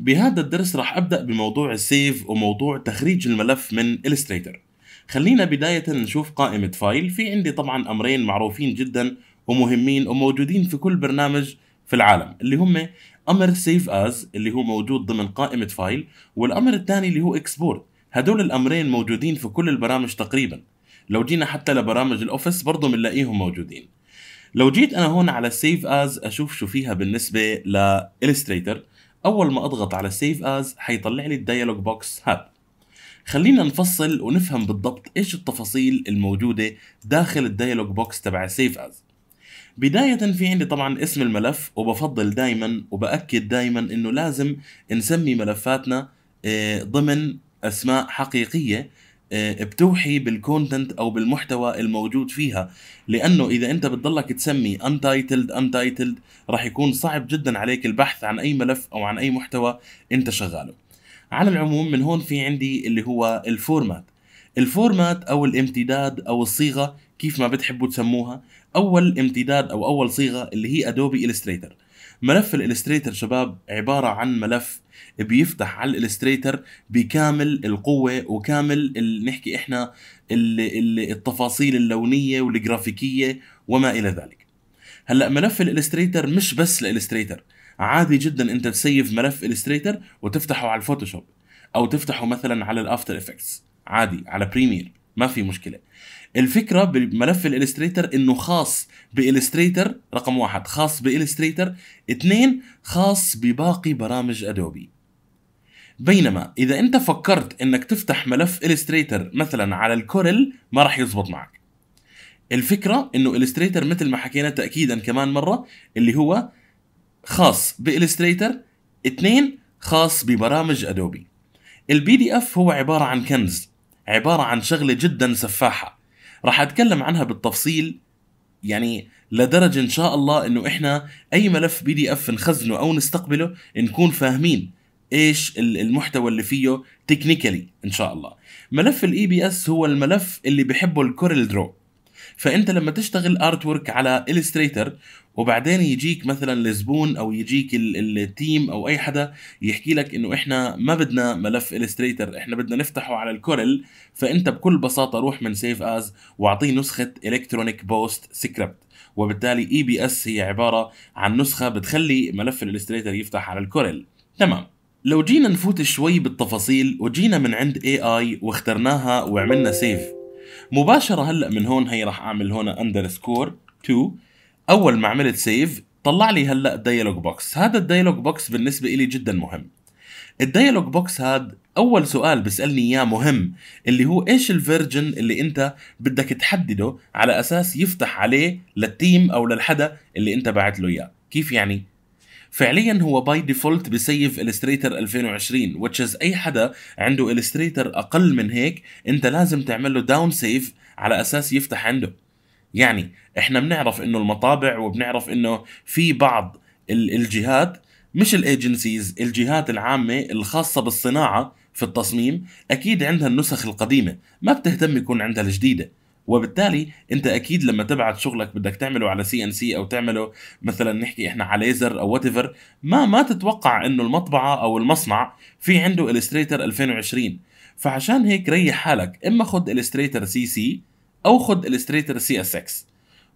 بهذا الدرس راح أبدأ بموضوع السيف وموضوع تخريج الملف من Illustrator خلينا بداية نشوف قائمة فايل في عندي طبعا أمرين معروفين جدا ومهمين وموجودين في كل برنامج في العالم اللي هم أمر سيف أز اللي هو موجود ضمن قائمة فايل والأمر الثاني اللي هو إكسبورت هدول الأمرين موجودين في كل البرامج تقريبا لو جينا حتى لبرامج الأوفيس برضه بنلاقيهم موجودين لو جيت انا هون على سيف از اشوف شو فيها بالنسبه لالستريتر أول ما أضغط على Save As حيطلع لي الديالوج بوكس هذا خلينا نفصل ونفهم بالضبط إيش التفاصيل الموجودة داخل الديالوج بوكس تبع Save As بداية في عندي طبعا اسم الملف وبفضل دايما وبأكد دايما إنه لازم نسمي ملفاتنا آه، ضمن أسماء حقيقية آه، بتوحي بالكونتنت او بالمحتوى الموجود فيها لانه اذا انت بتضلك تسمي untitled untitled راح يكون صعب جدا عليك البحث عن اي ملف او عن اي محتوى انت شغاله على العموم من هون في عندي اللي هو الفورمات الفورمات او الامتداد او الصيغه كيف ما بتحبوا تسموها اول امتداد او اول صيغه اللي هي ادوبي الستريتر ملف الالستريتر شباب عباره عن ملف بيفتح على الالستريتر بكامل القوه وكامل اللي نحكي احنا اللي التفاصيل اللونيه والجرافيكيه وما الى ذلك هلا ملف الالستريتر مش بس الالستريتر عادي جدا انت تسيف ملف الستريتر وتفتحه على الفوتوشوب او تفتحه مثلا على الافتر افكتس عادي على بريمير ما في مشكله الفكره بملف الالستريتر انه خاص بالستريتر رقم واحد خاص بالستريتر اثنين خاص بباقي برامج ادوبي بينما اذا انت فكرت انك تفتح ملف الستريتر مثلا على الكورل ما راح يزبط معك الفكره انه الستريتر مثل ما حكينا تاكيدا كمان مره اللي هو خاص بالستريتر اثنين خاص ببرامج ادوبي البي دي اف هو عباره عن كنز عباره عن شغله جدا سفاحه راح اتكلم عنها بالتفصيل يعني لدرجة إن شاء الله إنه إحنا أي ملف بي دي أف نخزنه أو نستقبله نكون فاهمين إيش المحتوى اللي فيه تكنيكالي إن شاء الله ملف الإي بي e أس هو الملف اللي بحبه الكورل درو فانت لما تشتغل ارت ورك على الستريتر وبعدين يجيك مثلا الزبون او يجيك التيم او اي حدا يحكي لك انه احنا ما بدنا ملف الستريتر احنا بدنا نفتحه على الكورل فانت بكل بساطه روح من سيف از واعطيه نسخه الكترونيك بوست سكريبت وبالتالي اي بي اس هي عباره عن نسخه بتخلي ملف الستريتر يفتح على الكورل تمام لو جينا نفوت شوي بالتفاصيل وجينا من عند اي اي واخترناها وعملنا سيف مباشره هلا من هون هي راح اعمل هون اندرسكور 2 اول ما عملت سيف طلع لي هلا الديالوج بوكس هذا الديالوج بوكس بالنسبه لي جدا مهم الديالوج بوكس هاد اول سؤال بسالني اياه مهم اللي هو ايش الفيرجن اللي انت بدك تحدده على اساس يفتح عليه للتيم او للحدا اللي انت بعت له اياه كيف يعني فعليا هو باي ديفولت بسيف الستريتر 2020 وتشز اي حدا عنده الستريتر اقل من هيك انت لازم تعمل له داون سيف على اساس يفتح عنده يعني احنا بنعرف انه المطابع وبنعرف انه في بعض الجهات مش الايجنسيز الجهات العامه الخاصه بالصناعه في التصميم اكيد عندها النسخ القديمه ما بتهتم يكون عندها الجديده وبالتالي انت اكيد لما تبعت شغلك بدك تعمله على سي ان سي او تعمله مثلا نحكي احنا على ليزر او وات ما ما تتوقع انه المطبعه او المصنع في عنده الستريتر 2020 فعشان هيك ريح حالك اما خد الستريتر سي سي او خد الستريتر سي اس اكس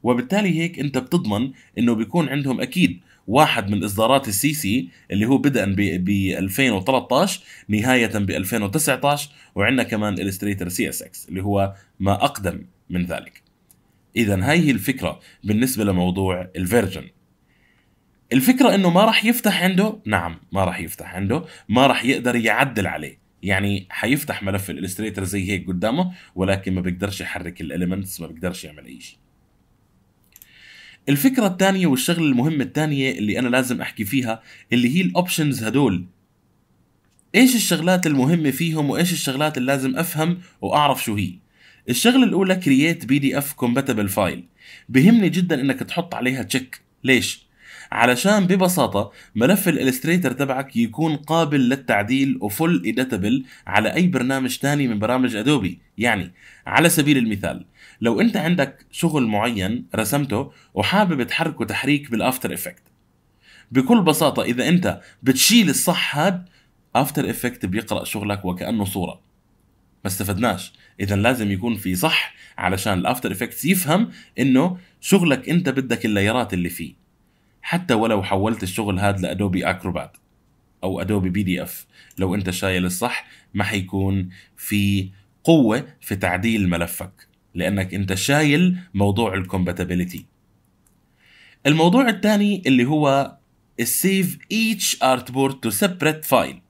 وبالتالي هيك انت بتضمن انه بيكون عندهم اكيد واحد من اصدارات السي سي اللي هو بدا ب 2013 نهايه ب 2019 وعندنا كمان الستريتر سي اس اكس اللي هو ما اقدم من ذلك إذا هاي هي الفكرة بالنسبة لموضوع الفيرجن الفكرة إنه ما راح يفتح عنده نعم ما راح يفتح عنده ما راح يقدر يعدل عليه يعني حيفتح ملف الالستريتر زي هيك قدامه ولكن ما بيقدرش يحرك الاليمنتس ما بيقدرش يعمل اي شيء الفكره الثانيه والشغله المهمه الثانيه اللي انا لازم احكي فيها اللي هي الاوبشنز هدول ايش الشغلات المهمه فيهم وايش الشغلات اللي لازم افهم واعرف شو هي الشغله الاولى كرييت بي دي اف كومباتبل فايل بهمني جدا انك تحط عليها تشيك ليش علشان ببساطه ملف الالستريتر تبعك يكون قابل للتعديل وفل اديتابل على اي برنامج تاني من برامج ادوبي يعني على سبيل المثال لو انت عندك شغل معين رسمته وحابب تحركه تحريك بالافتر افكت بكل بساطه اذا انت بتشيل الصح هاد افتر افكت بيقرا شغلك وكانه صوره ما استفدناش اذا لازم يكون في صح علشان الافتر افكتس يفهم انه شغلك انت بدك اللايرات اللي فيه حتى ولو حولت الشغل هذا لادوبي اكروبات او ادوبي بي دي اف لو انت شايل الصح ما حيكون في قوه في تعديل ملفك لانك انت شايل موضوع الكومباتيبلتي الموضوع الثاني اللي هو السيف ارت بورد تو سيبريت فايل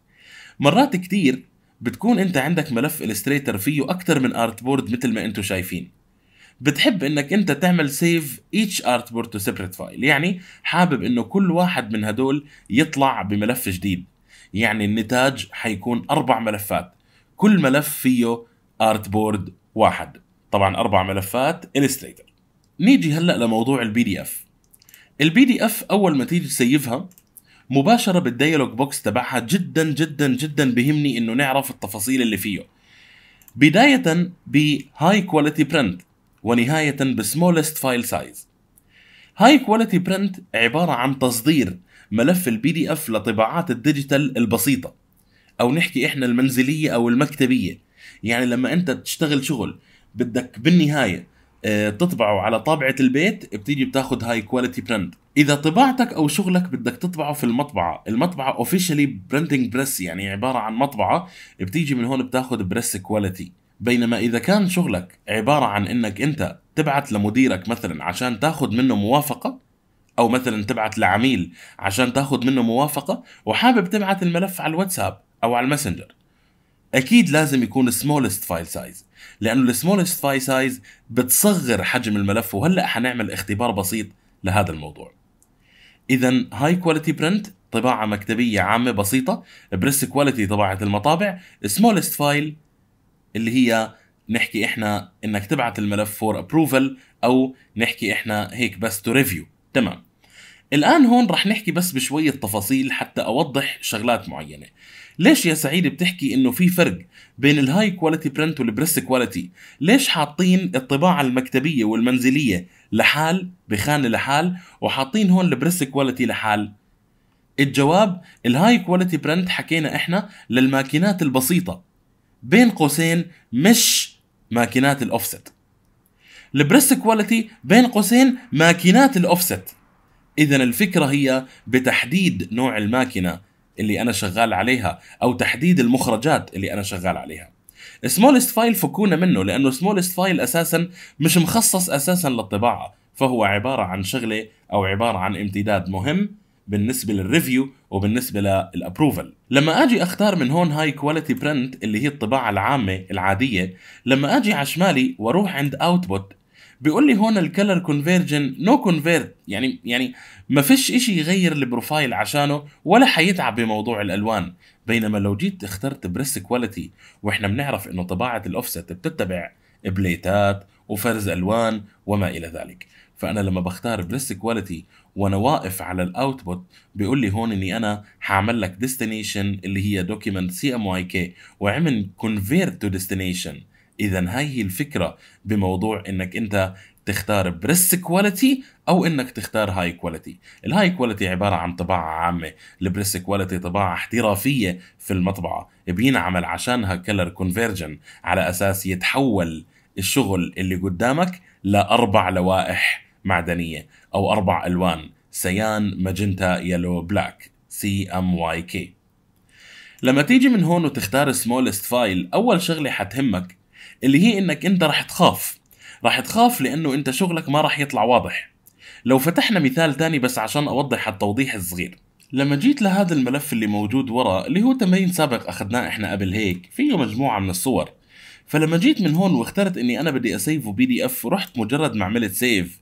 مرات كتير بتكون انت عندك ملف الستريتر فيه اكتر من ارت بورد مثل ما انتم شايفين بتحب انك انت تعمل سيف each artboard to separate file يعني حابب انه كل واحد من هدول يطلع بملف جديد يعني النتاج حيكون اربع ملفات كل ملف فيه بورد واحد طبعا اربع ملفات الستريتر نيجي هلا لموضوع البي دي اف البي دي اف اول ما تيجي تسيفها مباشره بالديالوج بوكس تبعها جدا جدا جدا بهمني انه نعرف التفاصيل اللي فيه بدايه بهاي كواليتي برنت ونهايه بسمولست فايل سايز هاي كواليتي برنت عباره عن تصدير ملف البي دي اف لطباعات الديجيتال البسيطه او نحكي احنا المنزليه او المكتبيه يعني لما انت تشتغل شغل بدك بالنهايه آه، تطبعه على طابعه البيت بتيجي بتاخد هاي كواليتي برنت اذا طباعتك او شغلك بدك تطبعه في المطبعه المطبعه اوفيشلي برنتنج بريس يعني عباره عن مطبعه بتيجي من هون بتاخد بريس كواليتي بينما اذا كان شغلك عباره عن انك انت تبعت لمديرك مثلا عشان تاخد منه موافقه او مثلا تبعت لعميل عشان تاخد منه موافقه وحابب تبعت الملف على الواتساب او على الماسنجر اكيد لازم يكون سمولست فايل سايز لانه السمولست فايل سايز بتصغر حجم الملف وهلا حنعمل اختبار بسيط لهذا الموضوع اذا هاي كواليتي برنت طباعه مكتبيه عامه بسيطه بريس كواليتي طباعه المطابع سمولست فايل اللي هي نحكي احنا انك تبعت الملف فور ابروفل او نحكي احنا هيك بس تو ريفيو تمام الآن هون رح نحكي بس بشوية تفاصيل حتى أوضح شغلات معينة ليش يا سعيد بتحكي انه في فرق بين الهاي كواليتي برنت والبرس كواليتي ليش حاطين الطباعة المكتبية والمنزلية لحال بخانة لحال وحاطين هون البريس كواليتي لحال الجواب الهاي كواليتي برنت حكينا احنا للماكينات البسيطة بين قوسين مش ماكينات الاوفست البريس كواليتي بين قوسين ماكينات الاوفست اذا الفكره هي بتحديد نوع الماكينه اللي انا شغال عليها او تحديد المخرجات اللي انا شغال عليها سمولست فايل فكونا منه لانه سمولست فايل اساسا مش مخصص اساسا للطباعه فهو عباره عن شغله او عباره عن امتداد مهم بالنسبه للريفيو وبالنسبه للابروفل لما اجي اختار من هون هاي كواليتي برنت اللي هي الطباعه العامه العاديه لما اجي على شمالي واروح عند اوتبوت بيقول لي هون الكلر كونفيرجن نو كونفيرت يعني يعني ما فيش إشي يغير البروفايل عشانه ولا حيتعب بموضوع الالوان بينما لو جيت اخترت بريس كواليتي واحنا بنعرف انه طباعه الاوفست بتتبع بليتات وفرز الوان وما الى ذلك فانا لما بختار بريس كواليتي وانا واقف على الاوتبوت بيقول لي هون اني انا حاعمل لك ديستنيشن اللي هي دوكيمنت سي ام واي كي وعمل كونفيرت تو ديستنيشن اذا هاي الفكره بموضوع انك انت تختار بريس كواليتي او انك تختار هاي كواليتي الهاي كواليتي عباره عن طباعه عامه البريس كواليتي طباعه احترافيه في المطبعه بينعمل عشانها كلر كونفرجن على اساس يتحول الشغل اللي قدامك لاربع لوائح معدنيه او اربع الوان سيان ماجنتا يلو بلاك سي ام واي كي لما تيجي من هون وتختار سمولست فايل اول شغله حتهمك اللي هي انك انت رح تخاف رح تخاف لانه انت شغلك ما رح يطلع واضح لو فتحنا مثال تاني بس عشان اوضح التوضيح الصغير لما جيت لهذا الملف اللي موجود ورا اللي هو تمرين سابق اخذناه احنا قبل هيك فيه مجموعه من الصور فلما جيت من هون واخترت اني انا بدي اسيفه بي دي اف رحت مجرد ما عملت سيف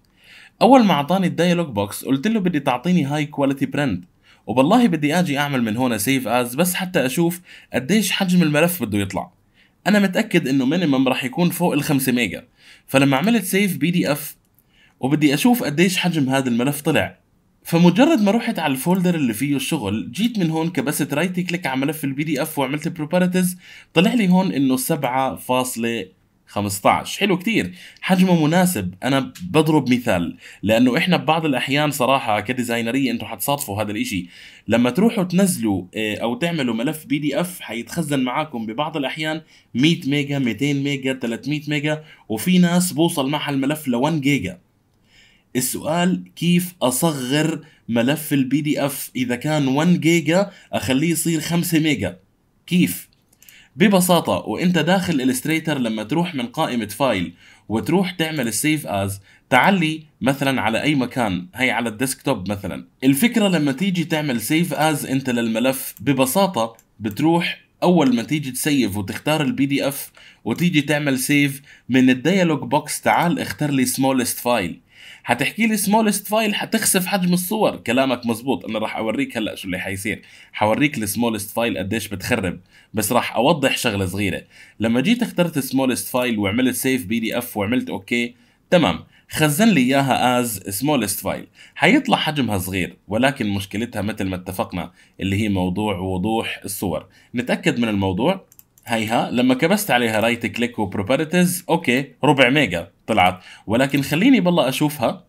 اول ما اعطاني الدايلوج بوكس قلت له بدي تعطيني هاي كواليتي برنت وبالله بدي اجي اعمل من هون سيف از بس حتى اشوف قديش حجم الملف بده يطلع انا متاكد انه مينيمم راح يكون فوق ال 5 ميجا فلما عملت سيف بي دي اف وبدي اشوف قديش حجم هذا الملف طلع فمجرد ما رحت على الفولدر اللي فيه الشغل جيت من هون كبست رايت كليك على ملف البي دي اف وعملت بروبرتيز طلع لي هون انه 7.1 15 حلو كتير حجمه مناسب انا بضرب مثال لانه احنا ببعض الاحيان صراحه كديزاينريه انتم حتصادفوا هذا الاشي لما تروحوا تنزلوا آه، او تعملوا ملف بي دي اف حيتخزن معاكم ببعض الاحيان 100 ميجا 200 ميجا 300 ميجا وفي ناس بوصل معها الملف ل 1 جيجا السؤال كيف اصغر ملف البي دي اف اذا كان 1 جيجا اخليه يصير 5 ميجا كيف ببساطة وانت داخل الستريتر لما تروح من قائمة فايل وتروح تعمل السيف از تعلي مثلا على اي مكان هي على الديسكتوب مثلا الفكرة لما تيجي تعمل سيف از انت للملف ببساطة بتروح اول ما تيجي تسيف وتختار البي دي اف وتيجي تعمل سيف من الديالوج بوكس تعال اختار لي سمولست فايل حتحكي لي سمولست فايل حتخسف حجم الصور كلامك مزبوط انا راح اوريك هلا شو اللي حيصير حوريك السمولست فايل قديش بتخرب بس راح اوضح شغله صغيره لما جيت اخترت سمولست فايل وعملت سيف بي دي اف وعملت اوكي تمام خزن لي اياها از سمولست فايل حيطلع حجمها صغير ولكن مشكلتها مثل ما اتفقنا اللي هي موضوع وضوح الصور نتاكد من الموضوع هيها لما كبست عليها رايت كليك وبروبرتيز اوكي ربع ميجا طلعت ولكن خليني بالله اشوفها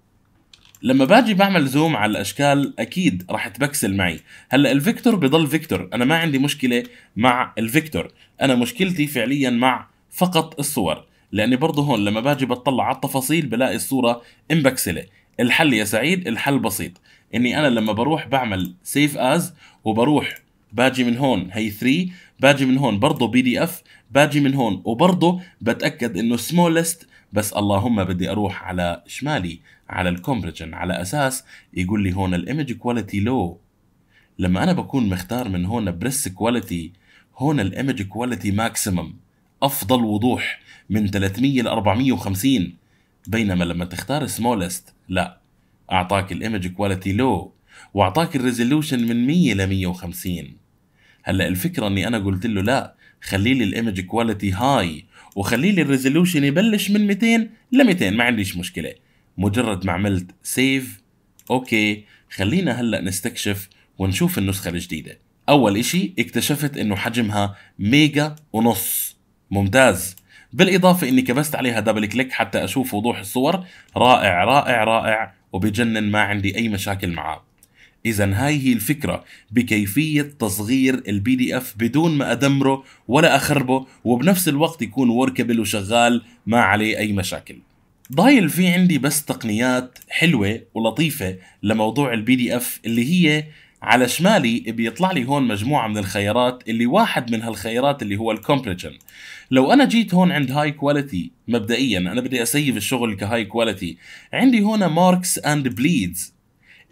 لما باجي بعمل زوم على الاشكال اكيد راح تبكسل معي هلا الفيكتور بضل فيكتور انا ما عندي مشكله مع الفيكتور انا مشكلتي فعليا مع فقط الصور لاني برضه هون لما باجي بطلع على التفاصيل بلاقي الصوره مبكسله الحل يا سعيد الحل بسيط اني انا لما بروح بعمل سيف از وبروح باجي من هون هي 3 باجي من هون برضه بي دي اف باجي من هون وبرضه بتاكد انه سمولست بس اللهم بدي اروح على شمالي على الكومبريشن على اساس يقول لي هون الايمج كواليتي لو لما انا بكون مختار من هون بريس كواليتي هون الايمج كواليتي ماكسيمم افضل وضوح من 300 ل 450 بينما لما تختار سمولست لا اعطاك الايمج كواليتي لو واعطاك الريزولوشن من 100 ل 150 هلا الفكره اني انا قلت له لا خلي لي الايمج كواليتي هاي وخلي لي الريزولوشن يبلش من 200 ل 200 ما عنديش مشكله مجرد ما عملت سيف اوكي خلينا هلا نستكشف ونشوف النسخه الجديده اول اشي اكتشفت انه حجمها ميجا ونص ممتاز بالاضافه اني كبست عليها دبل كليك حتى اشوف وضوح الصور رائع رائع رائع وبجنن ما عندي اي مشاكل معاه إذا هاي هي الفكرة بكيفية تصغير البي دي اف بدون ما أدمره ولا أخربه وبنفس الوقت يكون وركبل وشغال ما عليه أي مشاكل ضايل في عندي بس تقنيات حلوة ولطيفة لموضوع البي دي اف اللي هي على شمالي بيطلع لي هون مجموعة من الخيارات اللي واحد من هالخيارات اللي هو الكومبليجن لو أنا جيت هون عند هاي كواليتي مبدئيا أنا بدي أسيف الشغل كهاي كواليتي عندي هون ماركس أند بليدز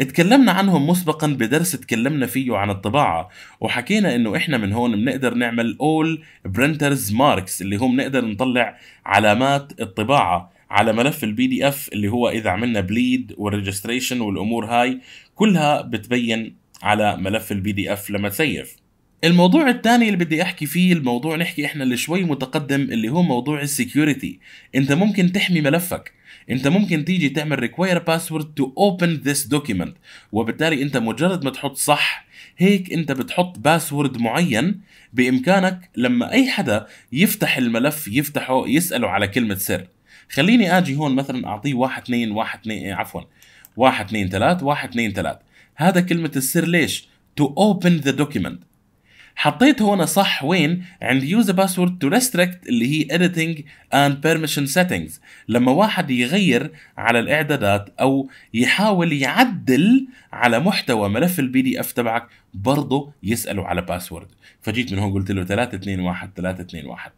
اتكلمنا عنهم مسبقا بدرس اتكلمنا فيه عن الطباعة وحكينا انه احنا من هون بنقدر نعمل اول برنترز ماركس اللي هم نقدر نطلع علامات الطباعة على ملف البي دي اف اللي هو اذا عملنا بليد والريجستريشن والامور هاي كلها بتبين على ملف البي دي اف لما تسيف الموضوع الثاني اللي بدي احكي فيه الموضوع نحكي احنا اللي شوي متقدم اللي هو موضوع السكيورتي انت ممكن تحمي ملفك انت ممكن تيجي تعمل ريكوير باسورد تو اوبن ذس دوكيمنت وبالتالي انت مجرد ما تحط صح هيك انت بتحط باسورد معين بامكانك لما اي حدا يفتح الملف يفتحه يساله على كلمه سر خليني اجي هون مثلا اعطيه 1 2 1 2 عفوا 1 2 3 1 2 3 هذا كلمه السر ليش تو اوبن ذا دوكيمنت حطيت هنا صح وين عند يوز باسورد تو ريستريكت اللي هي editing and permission settings لما واحد يغير على الاعدادات او يحاول يعدل على محتوى ملف البي دي اف تبعك برضه يساله على باسورد فجيت من هون قلت له 321 321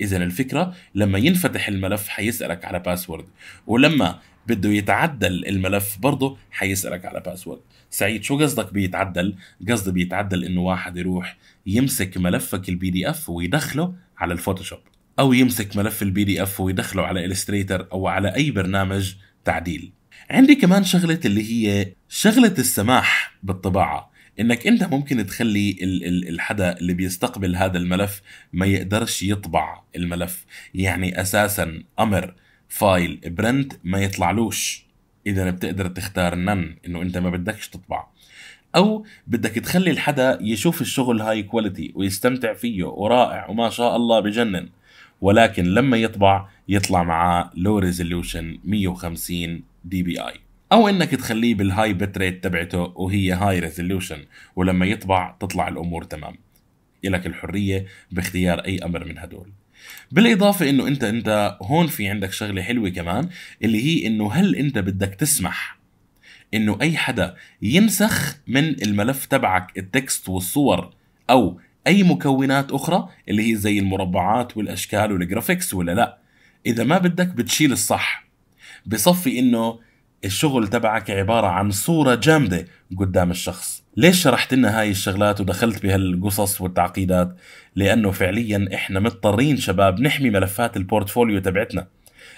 اذا الفكره لما ينفتح الملف حيسالك على باسورد ولما بده يتعدل الملف برضه حيسالك على باسورد سعيد شو قصدك بيتعدل؟ قصدي بيتعدل انه واحد يروح يمسك ملفك البي دي اف ويدخله على الفوتوشوب او يمسك ملف البي دي اف ويدخله على الستريتر او على اي برنامج تعديل عندي كمان شغلة اللي هي شغلة السماح بالطباعة انك انت ممكن تخلي الحدا اللي بيستقبل هذا الملف ما يقدرش يطبع الملف يعني اساسا امر فايل برنت ما يطلعلوش اذا بتقدر تختار نن انه انت ما بدكش تطبع او بدك تخلي الحدا يشوف الشغل هاي كواليتي ويستمتع فيه ورائع وما شاء الله بجنن ولكن لما يطبع يطلع معاه لو ريزوليوشن 150 دي بي اي او انك تخليه بالهاي بت ريت تبعته وهي هاي ريزوليوشن ولما يطبع تطلع الامور تمام إلك الحريه باختيار اي امر من هدول بالاضافه انه انت انت هون في عندك شغله حلوه كمان اللي هي انه هل انت بدك تسمح انه اي حدا ينسخ من الملف تبعك التكست والصور او اي مكونات اخرى اللي هي زي المربعات والاشكال والجرافيكس ولا لا اذا ما بدك بتشيل الصح بصفي انه الشغل تبعك عباره عن صوره جامده قدام الشخص ليش شرحت لنا هاي الشغلات ودخلت بهالقصص والتعقيدات لانه فعليا احنا مضطرين شباب نحمي ملفات البورتفوليو تبعتنا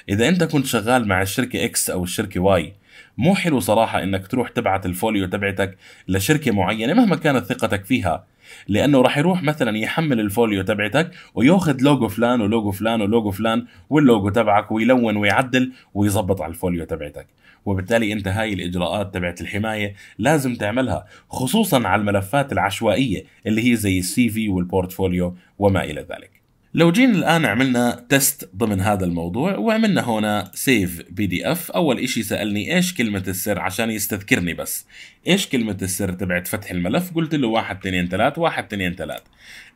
اذا انت كنت شغال مع الشركه اكس او الشركه واي مو حلو صراحه انك تروح تبعت الفوليو تبعتك لشركه معينه مهما كانت ثقتك فيها لانه راح يروح مثلا يحمل الفوليو تبعتك وياخذ لوجو فلان ولوجو فلان ولوجو فلان واللوجو تبعك ويلون ويعدل ويظبط على الفوليو تبعتك وبالتالي انت هاي الاجراءات تبعت الحمايه لازم تعملها خصوصا على الملفات العشوائيه اللي هي زي السي في والبورتفوليو وما الى ذلك لو جينا الان عملنا تست ضمن هذا الموضوع وعملنا هنا سيف بي دي اف اول شيء سالني ايش كلمه السر عشان يستذكرني بس ايش كلمه السر تبعت فتح الملف قلت له 1 2 3 1 2 3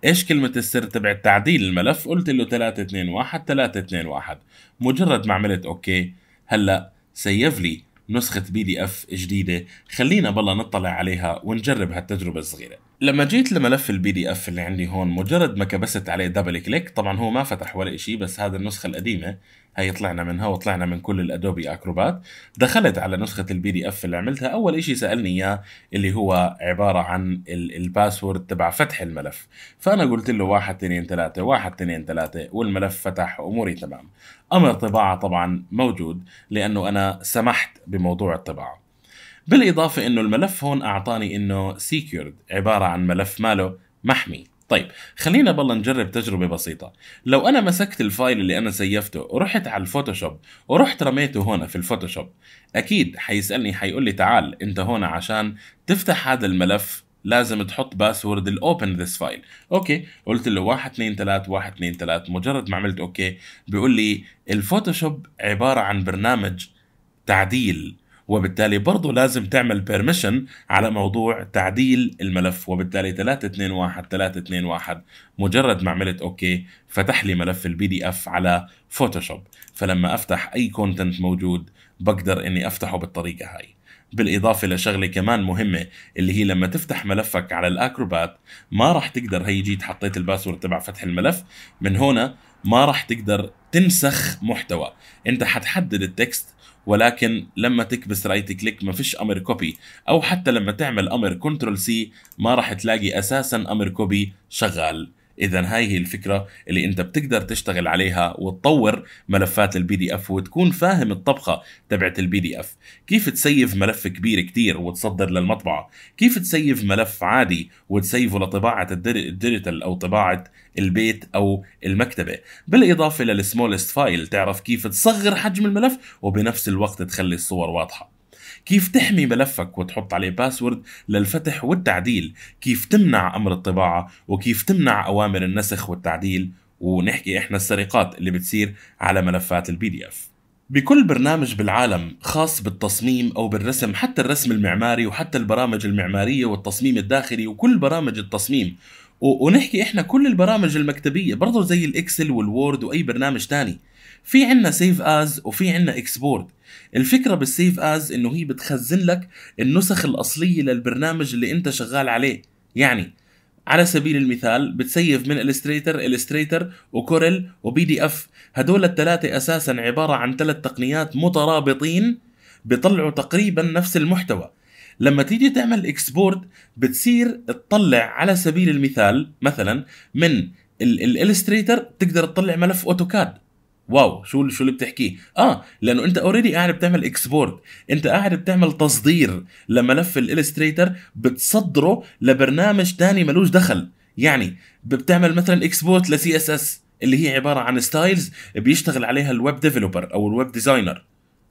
ايش كلمه السر تبعت تعديل الملف قلت له 3 2 1 3 2 1 مجرد ما عملت اوكي هلا سيف لي نسخة بي دي اف جديدة خلينا بالله نطلع عليها ونجرب هالتجربة الصغيرة لما جيت لملف البي دي اف اللي عندي هون مجرد ما كبست عليه دبل كليك طبعا هو ما فتح ولا شيء بس هذا النسخة القديمة هي طلعنا منها وطلعنا من كل الادوبي اكروبات دخلت على نسخه البي دي اف اللي عملتها اول شيء سالني اياه اللي هو عباره عن الباسورد تبع فتح الملف فانا قلت له 1 2 3 1 2 3 والملف فتح واموري تمام امر طباعه طبعا موجود لانه انا سمحت بموضوع الطباعه بالاضافه انه الملف هون اعطاني انه سيكيورد عباره عن ملف ماله محمي طيب خلينا بالله نجرب تجربة بسيطة لو أنا مسكت الفايل اللي أنا سيفته ورحت على الفوتوشوب ورحت رميته هنا في الفوتوشوب أكيد حيسألني حيقول لي تعال أنت هنا عشان تفتح هذا الملف لازم تحط باسورد الاوبن ذس فايل اوكي قلت له 1 2 3 1 2 3 مجرد ما عملت اوكي بيقول لي الفوتوشوب عباره عن برنامج تعديل وبالتالي برضه لازم تعمل بيرميشن على موضوع تعديل الملف وبالتالي 321 321 مجرد ما عملت اوكي فتح لي ملف البي دي اف على فوتوشوب فلما افتح اي كونتنت موجود بقدر اني افتحه بالطريقه هاي بالإضافة لشغلة كمان مهمة اللي هي لما تفتح ملفك على الأكروبات ما راح تقدر هي جيت حطيت الباسورد تبع فتح الملف من هنا ما راح تقدر تنسخ محتوى انت حتحدد التكست ولكن لما تكبس رايت كليك ما فيش امر كوبي او حتى لما تعمل امر كنترول سي ما راح تلاقي اساسا امر كوبي شغال اذا هاي هي الفكره اللي انت بتقدر تشتغل عليها وتطور ملفات البي دي اف وتكون فاهم الطبخه تبعت البي دي اف كيف تسيف ملف كبير كتير وتصدر للمطبعه كيف تسيف ملف عادي وتسيفه لطباعه الديجيتال او طباعه البيت او المكتبه بالاضافه للسمولست فايل تعرف كيف تصغر حجم الملف وبنفس الوقت تخلي الصور واضحه كيف تحمي ملفك وتحط عليه باسورد للفتح والتعديل كيف تمنع أمر الطباعة وكيف تمنع أوامر النسخ والتعديل ونحكي إحنا السرقات اللي بتصير على ملفات البي دي اف بكل برنامج بالعالم خاص بالتصميم او بالرسم حتى الرسم المعماري وحتى البرامج المعماريه والتصميم الداخلي وكل برامج التصميم ونحكي احنا كل البرامج المكتبيه برضه زي الاكسل والوورد واي برنامج تاني في عنا سيف از وفي عنا اكسبورت الفكره بالسيف از انه هي بتخزن لك النسخ الاصليه للبرنامج اللي انت شغال عليه يعني على سبيل المثال بتسيف من الستريتر الستريتر وكورل وبي دي اف هدول الثلاثه اساسا عباره عن ثلاث تقنيات مترابطين بيطلعوا تقريبا نفس المحتوى لما تيجي تعمل اكسبورت بتصير تطلع على سبيل المثال مثلا من الالستريتر تقدر تطلع ملف اوتوكاد واو شو شو اللي بتحكيه اه لانه انت اوريدي قاعد بتعمل اكسبورت انت قاعد بتعمل تصدير لملف الالستريتر بتصدره لبرنامج تاني ملوش دخل يعني بتعمل مثلا اكسبورت لسي اس اس اللي هي عباره عن ستايلز بيشتغل عليها الويب ديفلوبر او الويب ديزاينر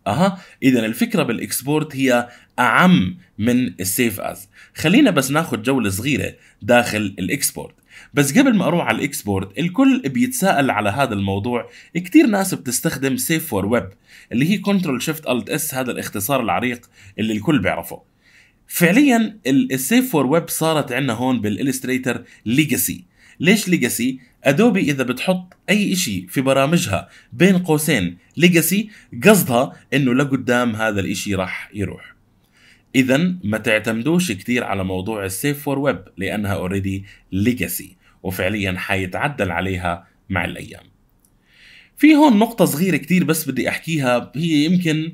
اها اذا الفكره بالاكسبورت هي اعم من السيف از خلينا بس ناخذ جوله صغيره داخل الاكسبورت بس قبل ما اروح على الاكسبورت الكل بيتساءل على هذا الموضوع كتير ناس بتستخدم سيف فور ويب اللي هي كنترول شيفت الت اس هذا الاختصار العريق اللي الكل بيعرفه فعليا السيف فور ويب صارت عندنا هون بالالستريتر ليجاسي ليش ليجاسي ادوبي اذا بتحط اي شيء في برامجها بين قوسين ليجاسي قصدها انه لقدام هذا الشيء راح يروح اذا ما تعتمدوش كتير على موضوع السيف فور ويب لانها اوريدي ليجاسي وفعليا حيتعدل عليها مع الايام في هون نقطة صغيرة كتير بس بدي احكيها هي يمكن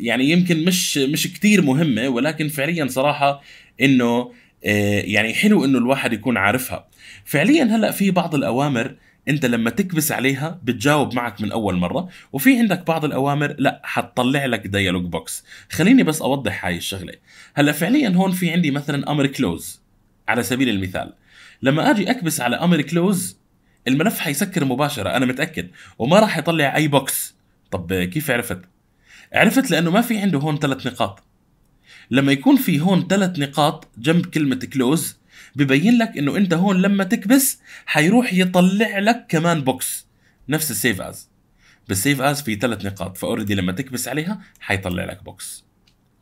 يعني يمكن مش مش كتير مهمة ولكن فعليا صراحة انه آه، يعني حلو انه الواحد يكون عارفها فعليا هلا في بعض الاوامر انت لما تكبس عليها بتجاوب معك من اول مره وفي عندك بعض الاوامر لا حتطلع لك ديالوج بوكس خليني بس اوضح هاي الشغله هلا فعليا هون في عندي مثلا امر كلوز على سبيل المثال لما اجي اكبس على امر كلوز الملف حيسكر مباشره انا متاكد وما راح يطلع اي بوكس طب كيف عرفت عرفت لانه ما في عنده هون ثلاث نقاط لما يكون في هون ثلاث نقاط جنب كلمة كلوز ببين لك انه انت هون لما تكبس حيروح يطلع لك كمان بوكس نفس السيف از بالسيف از في ثلاث نقاط فاوريدي لما تكبس عليها حيطلع لك بوكس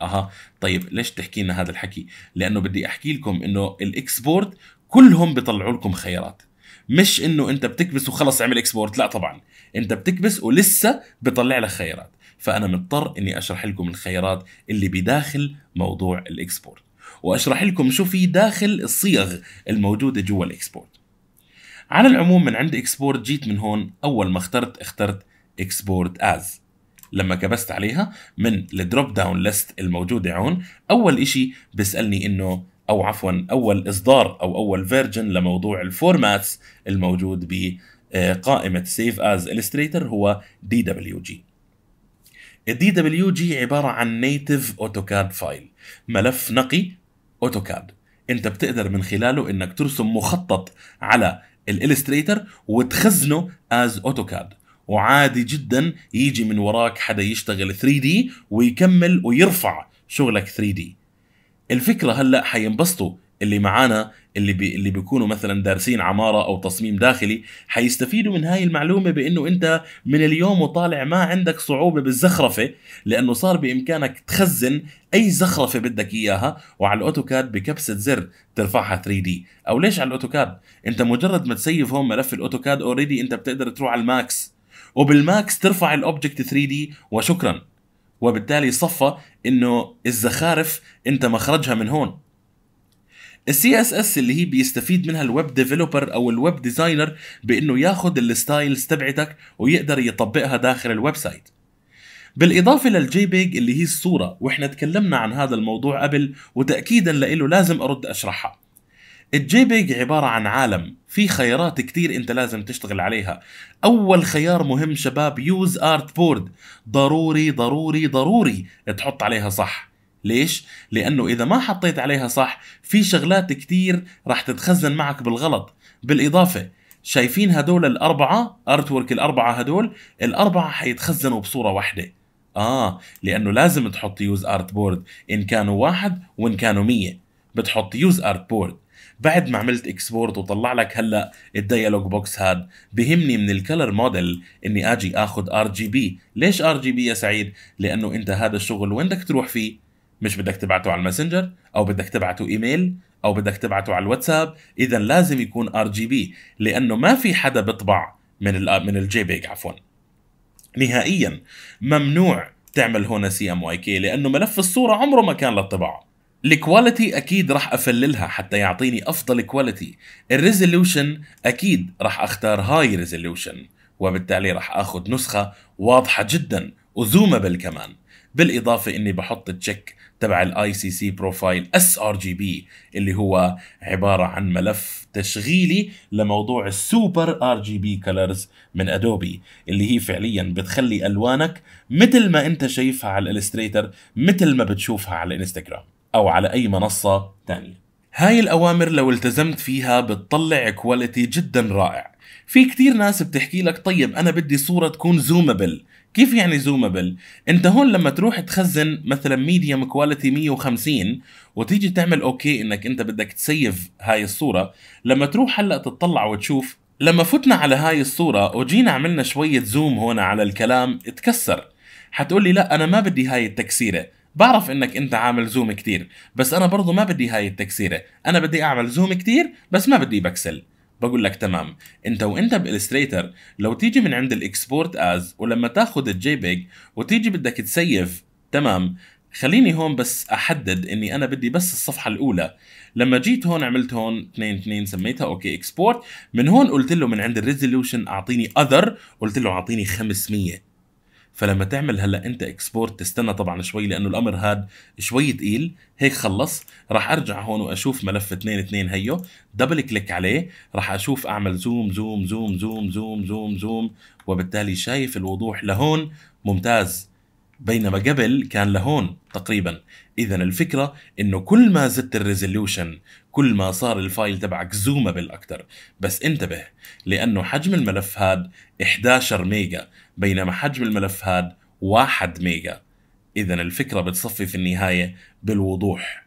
اها طيب ليش تحكي لنا هذا الحكي لانه بدي احكي لكم انه الاكسبورت كلهم بيطلعوا لكم خيارات مش انه انت بتكبس وخلص عمل اكسبورت لا طبعا انت بتكبس ولسه بطلع لك خيارات فانا مضطر اني اشرح لكم الخيارات اللي بداخل موضوع الاكسبورت واشرح لكم شو في داخل الصيغ الموجوده جوا الاكسبورت على العموم من عند اكسبورت جيت من هون اول ما اخترت اخترت اكسبورت از لما كبست عليها من الدروب داون ليست الموجوده هون اول إشي بيسالني انه او عفوا اول اصدار او اول فيرجن لموضوع الفورماتس الموجود بقائمه سيف از الستريتر هو دي دبليو جي الدي دبليو جي عباره عن نيتف اوتوكاد فايل ملف نقي اوتوكاد انت بتقدر من خلاله انك ترسم مخطط على الالستريتر وتخزنه از اوتوكاد وعادي جدا يجي من وراك حدا يشتغل 3 d ويكمل ويرفع شغلك 3 d الفكره هلا حينبسطوا اللي معانا اللي بي اللي بيكونوا مثلا دارسين عماره او تصميم داخلي حيستفيدوا من هاي المعلومه بانه انت من اليوم وطالع ما عندك صعوبه بالزخرفه لانه صار بامكانك تخزن اي زخرفه بدك اياها وعلى الاوتوكاد بكبسه زر ترفعها 3 دي او ليش على الاوتوكاد انت مجرد ما تسيف هون ملف الاوتوكاد اوريدي انت بتقدر تروح على الماكس وبالماكس ترفع الاوبجكت 3 دي وشكرا وبالتالي صفى انه الزخارف انت مخرجها من هون السي اس اس اللي هي بيستفيد منها الويب ديفلوبر او الويب ديزاينر بانه ياخذ الستايلز تبعتك ويقدر يطبقها داخل الويب سايت بالإضافة للجي بيج اللي هي الصورة وإحنا تكلمنا عن هذا الموضوع قبل وتأكيدا لإله لازم أرد أشرحها الجي بيج عبارة عن عالم في خيارات كتير انت لازم تشتغل عليها اول خيار مهم شباب يوز ارت بورد ضروري ضروري ضروري تحط عليها صح ليش؟ لأنه إذا ما حطيت عليها صح في شغلات كتير راح تتخزن معك بالغلط بالإضافة شايفين هدول الأربعة أرتورك الأربعة هدول الأربعة حيتخزنوا بصورة واحدة آه لأنه لازم تحط يوز أرت بورد إن كانوا واحد وإن كانوا مية بتحط يوز أرت بورد بعد ما عملت اكسبورت وطلع لك هلا الديالوج بوكس هاد بهمني من الكلر موديل اني اجي اخذ ار جي بي ليش ار جي بي يا سعيد لانه انت هذا الشغل وين بدك تروح فيه مش بدك تبعته على الماسنجر او بدك تبعته ايميل او بدك تبعته على الواتساب اذا لازم يكون ار جي بي لانه ما في حدا بيطبع من الـ من الجي بيج عفوا نهائيا ممنوع تعمل هنا سي ام واي كي لانه ملف الصوره عمره ما كان للطباعه الكواليتي اكيد راح افللها حتى يعطيني افضل كواليتي الريزوليوشن اكيد راح اختار هاي ريزوليوشن وبالتالي راح اخذ نسخه واضحه جدا وزومبل كمان بالاضافه اني بحط تشيك تبع الاي سي سي بروفايل اس ار جي بي اللي هو عباره عن ملف تشغيلي لموضوع السوبر ار جي بي كلرز من ادوبي اللي هي فعليا بتخلي الوانك مثل ما انت شايفها على الالستريتر مثل ما بتشوفها على الانستغرام او على اي منصه ثانيه هاي الأوامر لو التزمت فيها بتطلع كواليتي جدا رائع في كتير ناس بتحكي لك طيب أنا بدي صورة تكون زومبل كيف يعني زومبل انت هون لما تروح تخزن مثلا ميديوم كواليتي 150 وتيجي تعمل اوكي انك انت بدك تسيف هاي الصوره لما تروح هلا تطلع وتشوف لما فتنا على هاي الصوره وجينا عملنا شويه زوم هون على الكلام اتكسر حتقول لي لا انا ما بدي هاي التكسيره بعرف انك انت عامل زوم كتير بس انا برضو ما بدي هاي التكسيره انا بدي اعمل زوم كتير بس ما بدي بكسل بقول لك تمام انت وانت بالستريتر لو تيجي من عند الاكسبورت از ولما تاخذ الجي بيج وتيجي بدك تسيف تمام خليني هون بس احدد اني انا بدي بس الصفحه الاولى لما جيت هون عملت هون 2 2 سميتها اوكي اكسبورت من هون قلت له من عند الريزولوشن اعطيني اذر قلت له اعطيني 500 فلما تعمل هلا انت اكسبورت تستنى طبعا شوي لانه الامر هاد شوي تقيل هيك خلص راح ارجع هون واشوف ملف 2 2 هيو دبل كليك عليه راح اشوف اعمل زوم زوم زوم زوم زوم زوم زوم وبالتالي شايف الوضوح لهون ممتاز بينما قبل كان لهون تقريبا اذا الفكره انه كل ما زدت الريزوليوشن كل ما صار الفايل تبعك زومبل اكثر بس انتبه لانه حجم الملف هاد 11 ميجا بينما حجم الملف هاد 1 ميجا إذا الفكرة بتصفي في النهاية بالوضوح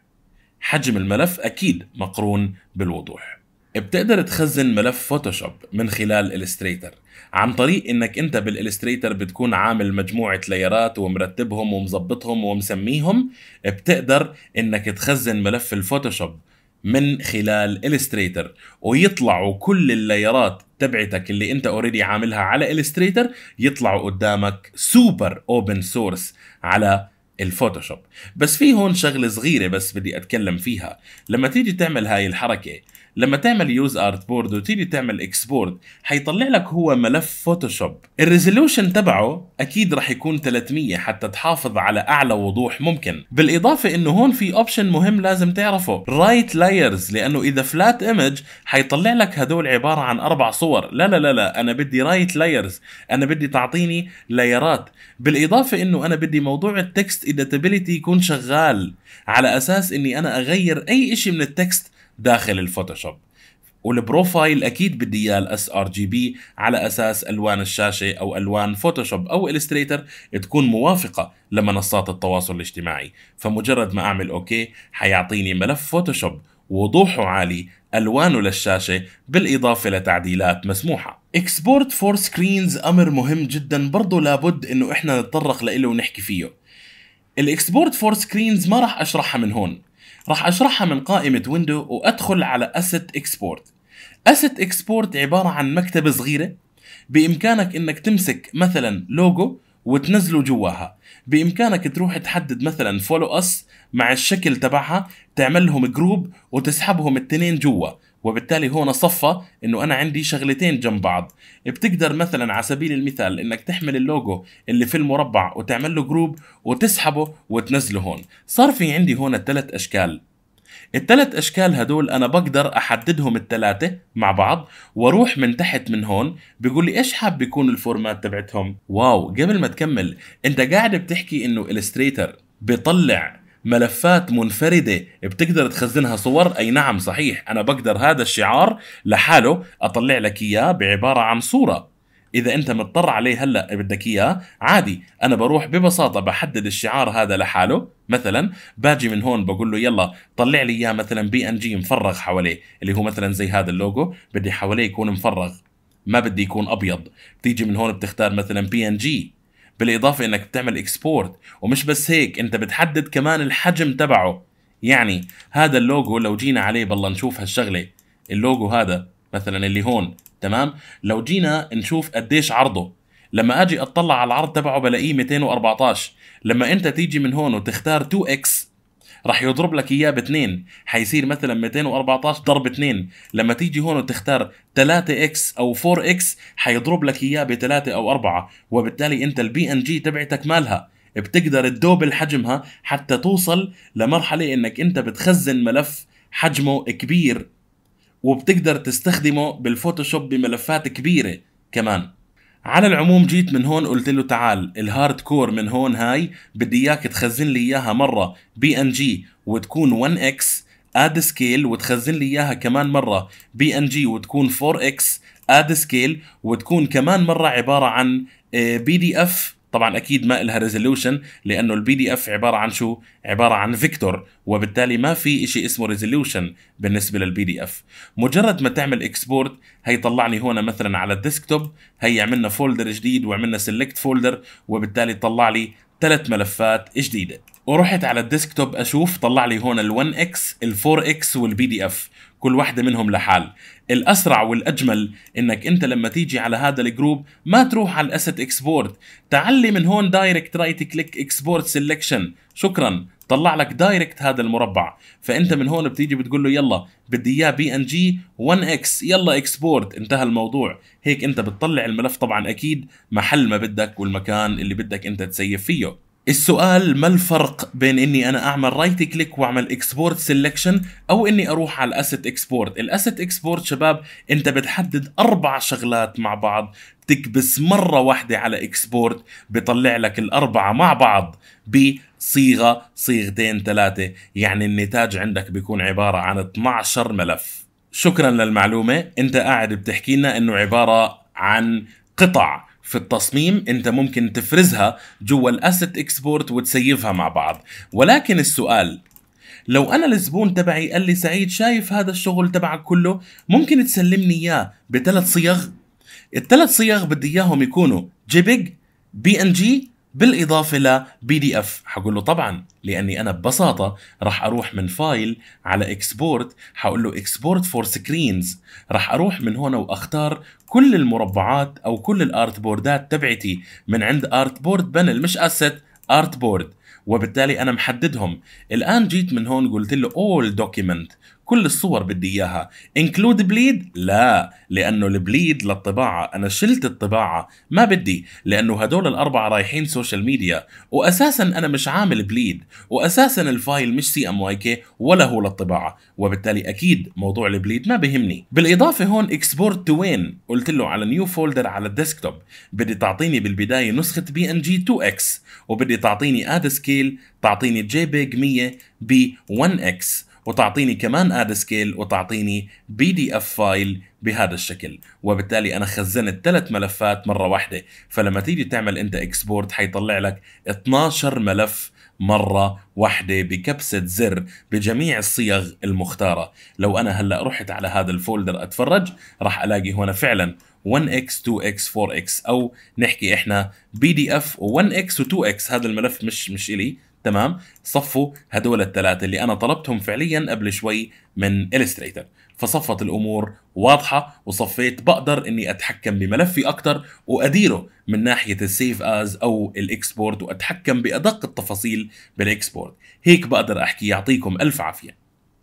حجم الملف أكيد مقرون بالوضوح بتقدر تخزن ملف فوتوشوب من خلال الستريتر عن طريق انك انت بالالستريتر بتكون عامل مجموعة ليرات ومرتبهم ومظبطهم ومسميهم بتقدر انك تخزن ملف الفوتوشوب من خلال الستريتر ويطلعوا كل اللايرات تبعتك اللي انت اوريدي عاملها على الستريتر يطلعوا قدامك سوبر اوبن سورس على الفوتوشوب بس في هون شغله صغيره بس بدي اتكلم فيها لما تيجي تعمل هاي الحركه لما تعمل يوز ارت بورد وتيجي تعمل اكسبورت حيطلع لك هو ملف فوتوشوب الريزولوشن تبعه اكيد راح يكون 300 حتى تحافظ على اعلى وضوح ممكن بالاضافه انه هون في اوبشن مهم لازم تعرفه رايت لايرز لانه اذا فلات ايمج حيطلع لك هدول عباره عن اربع صور لا لا لا لا انا بدي رايت لايرز انا بدي تعطيني لايرات بالاضافه انه انا بدي موضوع التكست اديتابيليتي يكون شغال على اساس اني انا اغير اي شيء من التكست داخل الفوتوشوب والبروفايل اكيد بدي اياه الاس ار جي بي على اساس الوان الشاشه او الوان فوتوشوب او الستريتر تكون موافقه لمنصات التواصل الاجتماعي فمجرد ما اعمل اوكي حيعطيني ملف فوتوشوب وضوحه عالي الوانه للشاشه بالاضافه لتعديلات مسموحه اكسبورت فور سكرينز امر مهم جدا برضه لابد انه احنا نتطرق له ونحكي فيه الاكسبورت فور سكرينز ما راح اشرحها من هون راح أشرحها من قائمة ويندو وأدخل على Asset Export Asset Export عبارة عن مكتبة صغيرة بإمكانك إنك تمسك مثلا لوجو وتنزله جواها بإمكانك تروح تحدد مثلا فولو أس مع الشكل تبعها تعمل لهم جروب وتسحبهم التنين جوا وبالتالي هون صفى انه انا عندي شغلتين جنب بعض بتقدر مثلا على سبيل المثال انك تحمل اللوجو اللي في المربع وتعمل له جروب وتسحبه وتنزله هون صار في عندي هون ثلاث اشكال الثلاث اشكال هدول انا بقدر احددهم الثلاثه مع بعض واروح من تحت من هون بيقول لي ايش حاب يكون الفورمات تبعتهم واو قبل ما تكمل انت قاعد بتحكي انه الستريتر بيطلع ملفات منفردة بتقدر تخزنها صور أي نعم صحيح أنا بقدر هذا الشعار لحاله أطلع لك إياه بعبارة عن صورة إذا أنت مضطر عليه هلا بدك إياه عادي أنا بروح ببساطة بحدد الشعار هذا لحاله مثلا باجي من هون بقول له يلا طلع لي إياه مثلا بي إن جي مفرغ حواليه اللي هو مثلا زي هذا اللوجو بدي حواليه يكون مفرغ ما بدي يكون أبيض بتيجي من هون بتختار مثلا بي إن جي بالاضافه انك بتعمل اكسبورت ومش بس هيك انت بتحدد كمان الحجم تبعه يعني هذا اللوجو لو جينا عليه بالله نشوف هالشغله اللوجو هذا مثلا اللي هون تمام لو جينا نشوف قديش عرضه لما اجي اطلع على العرض تبعه بلاقيه 214 لما انت تيجي من هون وتختار 2x راح يضرب لك اياه باثنين حيصير مثلا 214 ضرب 2 لما تيجي هون وتختار 3 اكس او 4 اكس حيضرب لك اياه بثلاثه او اربعه وبالتالي انت البي ان جي تبعتك مالها بتقدر تدوبل حجمها حتى توصل لمرحله انك انت بتخزن ملف حجمه كبير وبتقدر تستخدمه بالفوتوشوب بملفات كبيره كمان على العموم جيت من هون قلت له تعال الهارد كور من هون هاي بدي اياك تخزن لي اياها مره بي ان جي وتكون 1 اكس اد سكيل وتخزن لي اياها كمان مره بي ان جي وتكون 4 اكس اد سكيل وتكون كمان مره عباره عن بي دي اف طبعا اكيد ما لها ريزولوشن لانه البي دي اف عباره عن شو عباره عن فيكتور وبالتالي ما في شيء اسمه ريزولوشن بالنسبه للبي دي اف مجرد ما تعمل اكسبورت هي طلعني هون مثلا على الديسكتوب هي عملنا فولدر جديد وعملنا سيلكت فولدر وبالتالي طلع لي ثلاث ملفات جديده ورحت على الديسكتوب اشوف طلع لي هون ال1 اكس ال4 اكس والبي دي اف كل واحدة منهم لحال الأسرع والأجمل إنك أنت لما تيجي على هذا الجروب ما تروح على الأسد إكسبورت تعلي من هون دايركت رايت كليك إكسبورت سيلكشن شكرا طلع لك دايركت هذا المربع فانت من هون بتيجي بتقول له يلا بدي اياه بي ان جي 1 اكس يلا اكسبورت انتهى الموضوع هيك انت بتطلع الملف طبعا اكيد محل ما بدك والمكان اللي بدك انت تسيف فيه السؤال ما الفرق بين اني انا اعمل رايت كليك واعمل اكسبورت سيلكشن او اني اروح على الاسيت اكسبورت الاسيت اكسبورت شباب انت بتحدد اربع شغلات مع بعض تكبس مره واحده على اكسبورت بطلع لك الاربعه مع بعض بصيغه صيغتين ثلاثه يعني النتاج عندك بيكون عباره عن 12 ملف شكرا للمعلومه انت قاعد بتحكي لنا انه عباره عن قطع في التصميم انت ممكن تفرزها جوا الاسيت اكسبورت وتسيفها مع بعض ولكن السؤال لو انا الزبون تبعي قال لي سعيد شايف هذا الشغل تبعك كله ممكن تسلمني اياه بثلاث صيغ الثلاث صيغ بدي اياهم يكونوا جيبج بي ان جي بالاضافه ل بي دي اف حقول له طبعا لاني انا ببساطه راح اروح من فايل على اكسبورت حقول له اكسبورت فور سكرينز راح اروح من هنا واختار كل المربعات او كل الارت بوردات تبعتي من عند ارت بورد بانل مش اسيت ارت بورد وبالتالي انا محددهم الان جيت من هون قلت له اول دوكيمنت كل الصور بدي اياها انكلود بليد لا لانه البليد للطباعه انا شلت الطباعه ما بدي لانه هدول الاربعه رايحين سوشيال ميديا واساسا انا مش عامل بليد واساسا الفايل مش سي ام واي كي ولا هو للطباعه وبالتالي اكيد موضوع البليد ما بهمني بالاضافه هون اكسبورت تو وين قلت له على نيو فولدر على الديسكتوب بدي تعطيني بالبدايه نسخه بي ان جي 2 اكس وبدي تعطيني اد سكيل تعطيني جي بيج 100 ب 1 اكس وتعطيني كمان اد سكيل وتعطيني بي دي اف فايل بهذا الشكل وبالتالي انا خزنت ثلاث ملفات مره واحده فلما تيجي تعمل انت اكسبورت حيطلع لك 12 ملف مرة واحدة بكبسة زر بجميع الصيغ المختارة لو أنا هلأ رحت على هذا الفولدر أتفرج راح ألاقي هنا فعلا 1x 2x 4x أو نحكي إحنا بي دي اف و1x و2x هذا الملف مش مش إلي تمام صفوا هدول الثلاثه اللي انا طلبتهم فعليا قبل شوي من الستريتر فصفت الامور واضحه وصفيت بقدر اني اتحكم بملفي اكثر واديره من ناحيه السيف از او الاكسبورت واتحكم بادق التفاصيل بالاكسبورت هيك بقدر احكي يعطيكم الف عافيه